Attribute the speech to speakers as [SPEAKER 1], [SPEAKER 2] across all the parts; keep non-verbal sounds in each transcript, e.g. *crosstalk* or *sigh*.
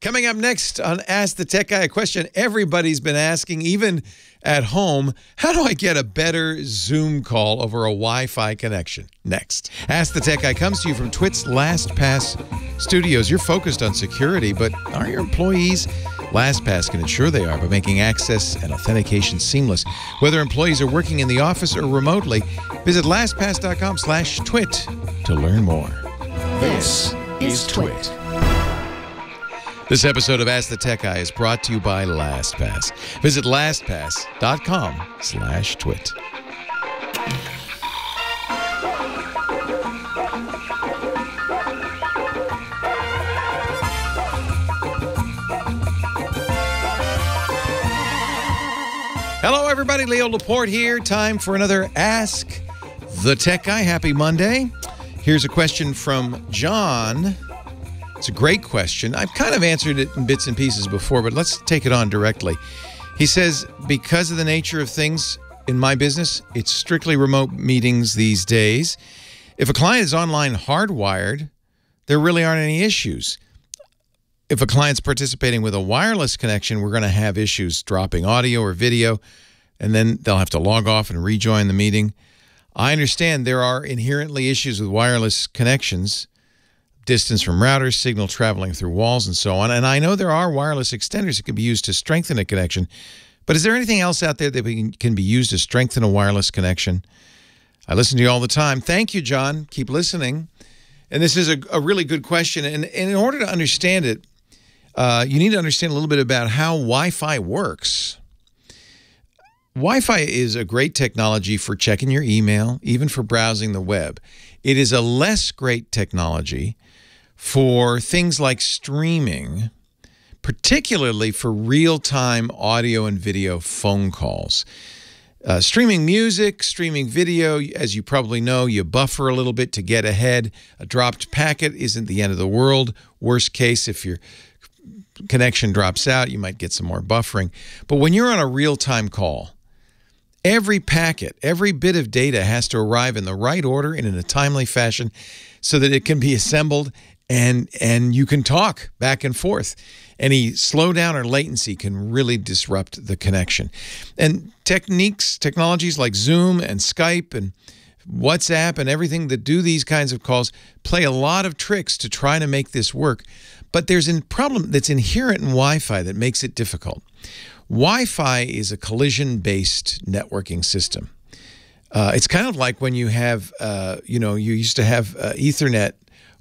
[SPEAKER 1] Coming up next on Ask the Tech Guy, a question everybody's been asking, even at home. How do I get a better Zoom call over a Wi Fi connection? Next. Ask the Tech Guy comes to you from Twit's LastPass studios. You're focused on security, but are your employees? LastPass can ensure they are by making access and authentication seamless. Whether employees are working in the office or remotely, visit lastpass.com slash twit to learn more. This is Twit. This episode of Ask the Tech Guy is brought to you by LastPass. Visit LastPass.com slash twit. Hello, everybody. Leo Laporte here. Time for another Ask the Tech Guy. Happy Monday. Here's a question from John it's a great question. I've kind of answered it in bits and pieces before, but let's take it on directly. He says, because of the nature of things in my business, it's strictly remote meetings these days. If a client is online hardwired, there really aren't any issues. If a client's participating with a wireless connection, we're going to have issues dropping audio or video, and then they'll have to log off and rejoin the meeting. I understand there are inherently issues with wireless connections distance from routers, signal traveling through walls, and so on. And I know there are wireless extenders that can be used to strengthen a connection, but is there anything else out there that can be used to strengthen a wireless connection? I listen to you all the time. Thank you, John. Keep listening. And this is a, a really good question. And, and, in order to understand it, uh, you need to understand a little bit about how Wi Fi works. Wi Fi is a great technology for checking your email, even for browsing the web. It is a less great technology for things like streaming, particularly for real-time audio and video phone calls. Uh, streaming music, streaming video, as you probably know, you buffer a little bit to get ahead. A dropped packet isn't the end of the world. Worst case, if your connection drops out, you might get some more buffering. But when you're on a real-time call, every packet, every bit of data has to arrive in the right order and in a timely fashion so that it can be *laughs* assembled and and you can talk back and forth. Any slowdown or latency can really disrupt the connection. And techniques, technologies like Zoom and Skype and WhatsApp and everything that do these kinds of calls play a lot of tricks to try to make this work. But there's a problem that's inherent in Wi-Fi that makes it difficult. Wi-Fi is a collision-based networking system. Uh, it's kind of like when you have, uh, you know, you used to have uh, Ethernet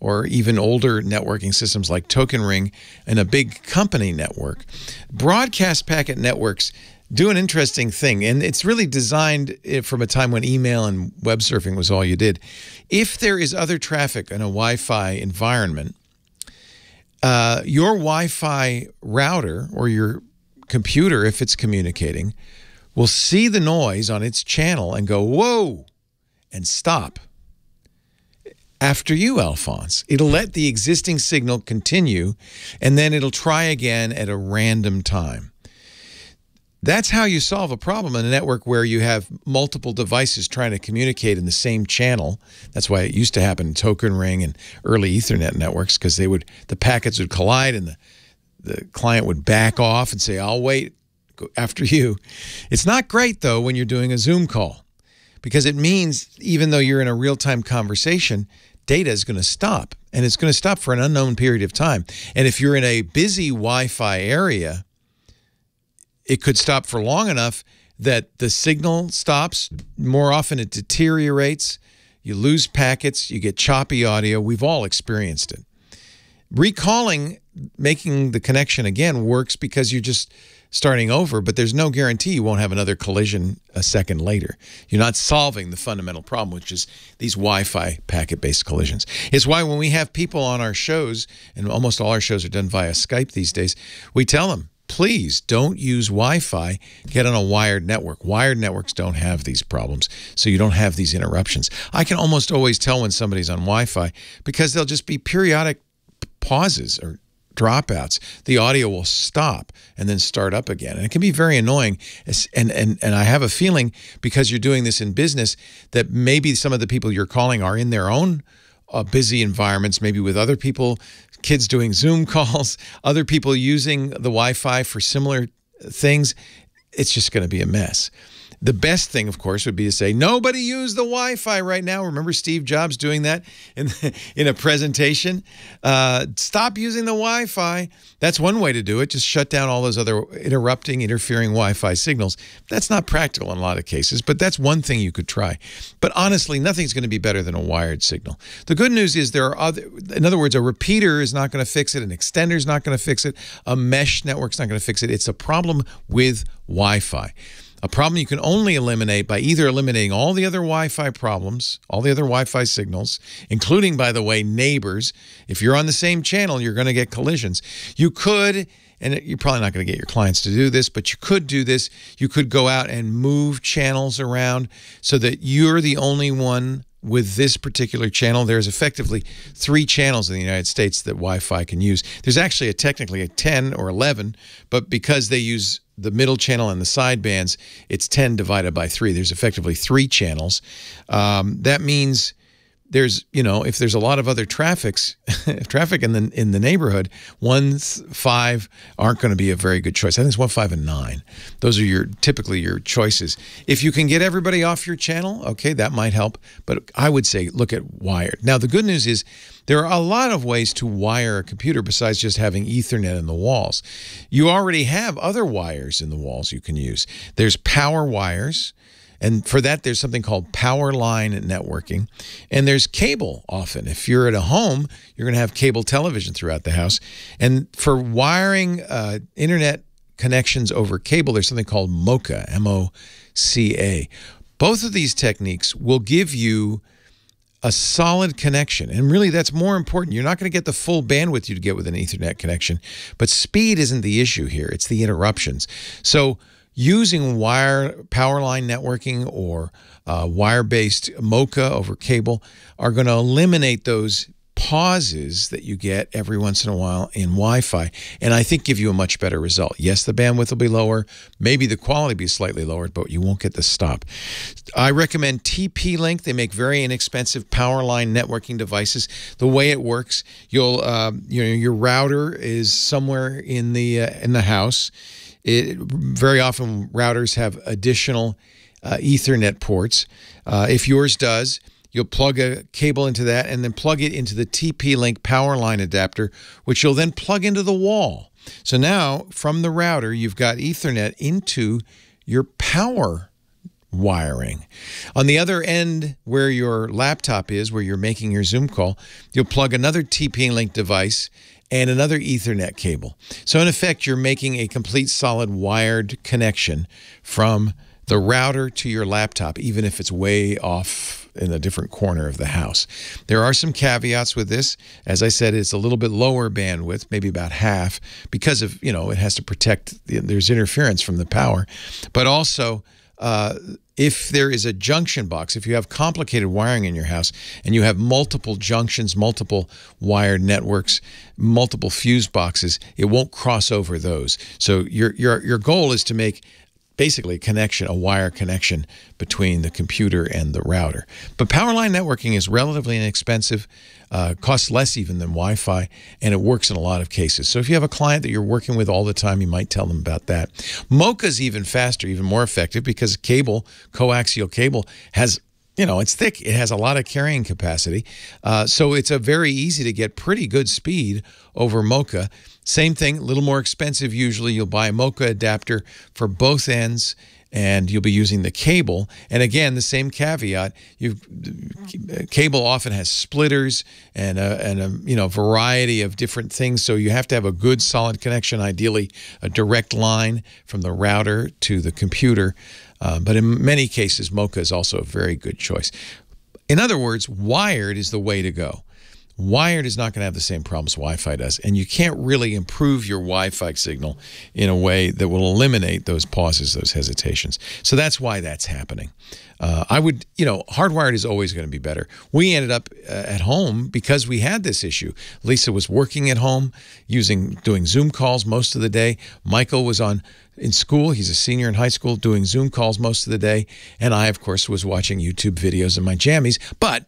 [SPEAKER 1] or even older networking systems like Token Ring and a big company network. Broadcast packet networks do an interesting thing, and it's really designed eh, from a time when email and web surfing was all you did. If there is other traffic in a Wi Fi environment, uh, your Wi Fi router or your computer, if it's communicating, will see the noise on its channel and go, whoa, and stop after you, Alphonse. It'll let the existing signal continue, and then it'll try again at a random time. That's how you solve a problem in a network where you have multiple devices trying to communicate in the same channel. That's why it used to happen in Token Ring and early Ethernet networks because they would the packets would collide and the the client would back off and say, "I'll wait after you." It's not great though when you're doing a Zoom call because it means even though you're in a real time conversation, data is going to stop and it's going to stop for an unknown period of time. And if you're in a busy Wi Fi area, it could stop for long enough that the signal stops. More often, it deteriorates. You lose packets, you get choppy audio. We've all experienced it. Recalling, making the connection again works because you just starting over, but there's no guarantee you won't have another collision a second later. You're not solving the fundamental problem, which is these Wi Fi packet based collisions. It's why when we have people on our shows, and almost all our shows are done via Skype these days, we tell them, please don't use Wi Fi, get on a wired network. Wired networks don't have these problems, so you don't have these interruptions. I can almost always tell when somebody's on Wi Fi because they will just be periodic pauses or dropouts, the audio will stop and then start up again. And it can be very annoying. And, and, and I have a feeling because you're doing this in business that maybe some of the people you're calling are in their own uh, busy environments, maybe with other people, kids doing Zoom *laughs* calls, other people using the Wi-Fi for similar things. It's just going to be a mess. The best thing, of course, would be to say, nobody use the Wi Fi right now. Remember Steve Jobs doing that in, in a presentation? Uh, stop using the Wi Fi. That's one way to do it. Just shut down all those other interrupting, interfering Wi Fi signals. That's not practical in a lot of cases, but that's one thing you could try. But honestly, nothing's going to be better than a wired signal. The good news is there are other, in other words, a repeater is not going to fix it, an extender is not going to fix it, a mesh network's not going to fix it. It's a problem with Wi Fi a problem you can only eliminate by either eliminating all the other Wi-Fi problems, all the other Wi-Fi signals, including, by the way, neighbors. If you're on the same channel, you're going to get collisions. You could, and you're probably not going to get your clients to do this, but you could do this. You could go out and move channels around so that you're the only one with this particular channel. There's effectively three channels in the United States that Wi-Fi can use. There's actually a, technically a 10 or 11, but because they use the middle channel and the side bands, it's 10 divided by 3. There's effectively three channels. Um, that means there's you know if there's a lot of other traffics *laughs* traffic in the in the neighborhood ones five aren't going to be a very good choice i think it's one five and nine those are your typically your choices if you can get everybody off your channel okay that might help but i would say look at wired now the good news is there are a lot of ways to wire a computer besides just having ethernet in the walls you already have other wires in the walls you can use there's power wires and for that, there's something called power line networking. And there's cable often. If you're at a home, you're going to have cable television throughout the house. And for wiring uh, internet connections over cable, there's something called MOCA, M O C A. Both of these techniques will give you a solid connection. And really, that's more important. You're not going to get the full bandwidth you'd get with an Ethernet connection, but speed isn't the issue here, it's the interruptions. So, using wire power line networking or uh, wire-based MoCA over cable are going to eliminate those pauses that you get every once in a while in Wi-Fi, and I think give you a much better result. Yes, the bandwidth will be lower, maybe the quality be slightly lowered, but you won't get the stop. I recommend TP-Link. They make very inexpensive power line networking devices. The way it works, you'll uh, you know your router is somewhere in the uh, in the house it, very often, routers have additional uh, Ethernet ports. Uh, if yours does, you'll plug a cable into that and then plug it into the TP-Link power line adapter, which you'll then plug into the wall. So now, from the router, you've got Ethernet into your power wiring. On the other end, where your laptop is, where you're making your Zoom call, you'll plug another TP-Link device and another Ethernet cable. So in effect, you're making a complete solid wired connection from the router to your laptop, even if it's way off in a different corner of the house. There are some caveats with this. As I said, it's a little bit lower bandwidth, maybe about half, because of, you know, it has to protect, there's interference from the power. But also, uh, if there is a junction box, if you have complicated wiring in your house and you have multiple junctions, multiple wire networks, multiple fuse boxes, it won't cross over those. So your your your goal is to make basically a connection, a wire connection between the computer and the router. But power line networking is relatively inexpensive, uh, costs less even than Wi-Fi, and it works in a lot of cases. So if you have a client that you're working with all the time, you might tell them about that. Mocha's even faster, even more effective because cable, coaxial cable, has you know, it's thick. It has a lot of carrying capacity. Uh, so it's a very easy to get pretty good speed over Mocha. Same thing, a little more expensive usually. You'll buy a Mocha adapter for both ends and you'll be using the cable. And again, the same caveat: you uh, cable often has splitters and a, and a you know variety of different things. So you have to have a good solid connection, ideally a direct line from the router to the computer. Uh, but in many cases, Mocha is also a very good choice. In other words, wired is the way to go. Wired is not going to have the same problems Wi-Fi does, and you can't really improve your Wi-Fi signal in a way that will eliminate those pauses, those hesitations. So that's why that's happening. Uh, I would, you know, hardwired is always going to be better. We ended up uh, at home because we had this issue. Lisa was working at home, using doing Zoom calls most of the day. Michael was on in school. He's a senior in high school, doing Zoom calls most of the day, and I, of course, was watching YouTube videos in my jammies, but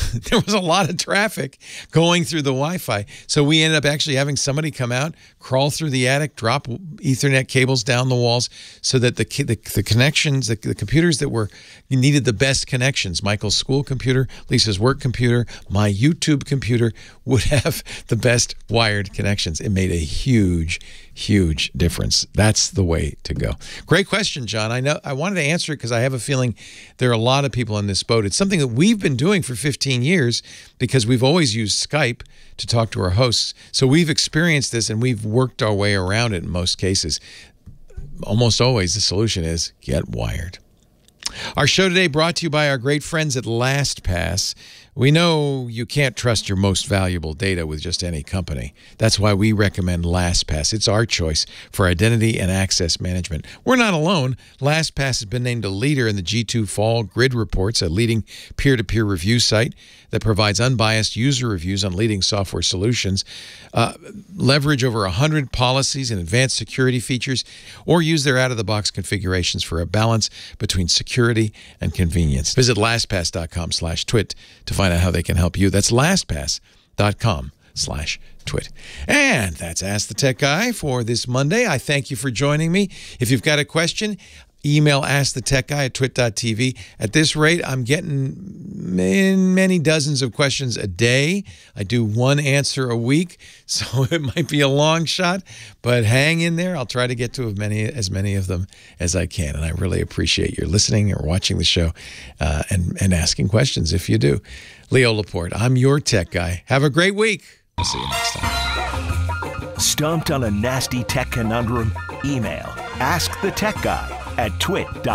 [SPEAKER 1] *laughs* there was a lot of traffic going through the Wi-Fi. So we ended up actually having somebody come out, crawl through the attic, drop Ethernet cables down the walls, so that the the, the connections, the, the computers that were needed the best connections. Michael's school computer, Lisa's work computer, my YouTube computer would *laughs* have the best wired connections. It made a huge, huge difference. That's the way to go. Great question, John. I know I wanted to answer it because I have a feeling there are a lot of people in this boat. It's something that we've been doing for 15 years because we've always used Skype to talk to our hosts. So we've experienced this and we've worked our way around it in most cases. Almost always the solution is get wired. Our show today brought to you by our great friends at LastPass. We know you can't trust your most valuable data with just any company. That's why we recommend LastPass. It's our choice for identity and access management. We're not alone. LastPass has been named a leader in the G2 Fall Grid Reports, a leading peer to peer review site that provides unbiased user reviews on leading software solutions. Uh, leverage over 100 policies and advanced security features, or use their out of the box configurations for a balance between security and convenience. Visit lastpass.com slash twit to find find out how they can help you. That's lastpass.com slash twit. And that's Ask the Tech Guy for this Monday. I thank you for joining me. If you've got a question, email ask the tech guy at twit.tv. At this rate, I'm getting many dozens of questions a day. I do one answer a week, *laughs* so it might be a long shot, but hang in there. I'll try to get to as many, as many of them as I can. And I really appreciate your listening or watching the show uh, and, and asking questions if you do. Leo Laporte, I'm your tech guy. Have a great week. I'll see you next time. Stumped on a nasty tech conundrum? Email ask the tech guy at twit.tv.